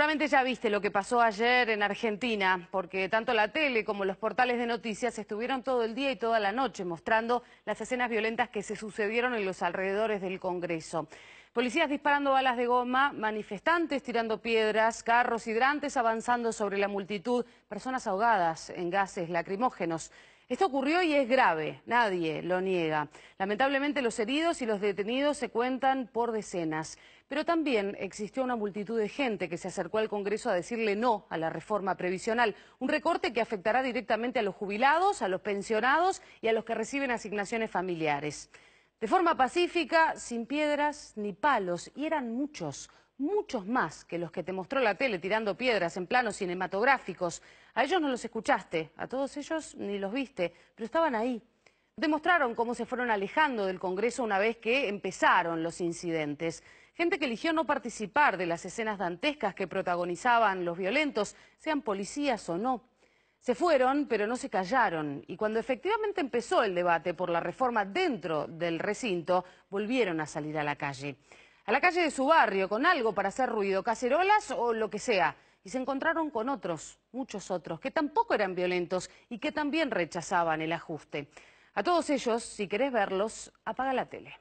Seguramente ya viste lo que pasó ayer en Argentina, porque tanto la tele como los portales de noticias estuvieron todo el día y toda la noche mostrando las escenas violentas que se sucedieron en los alrededores del Congreso. Policías disparando balas de goma, manifestantes tirando piedras, carros hidrantes avanzando sobre la multitud, personas ahogadas en gases lacrimógenos. Esto ocurrió y es grave, nadie lo niega. Lamentablemente los heridos y los detenidos se cuentan por decenas. Pero también existió una multitud de gente que se acercó al Congreso a decirle no a la reforma previsional, un recorte que afectará directamente a los jubilados, a los pensionados y a los que reciben asignaciones familiares. De forma pacífica, sin piedras ni palos, y eran muchos, muchos más que los que te mostró la tele tirando piedras en planos cinematográficos. A ellos no los escuchaste, a todos ellos ni los viste, pero estaban ahí. Demostraron cómo se fueron alejando del Congreso una vez que empezaron los incidentes. Gente que eligió no participar de las escenas dantescas que protagonizaban los violentos, sean policías o no. Se fueron, pero no se callaron, y cuando efectivamente empezó el debate por la reforma dentro del recinto, volvieron a salir a la calle. A la calle de su barrio, con algo para hacer ruido, cacerolas o lo que sea. Y se encontraron con otros, muchos otros, que tampoco eran violentos y que también rechazaban el ajuste. A todos ellos, si querés verlos, apaga la tele.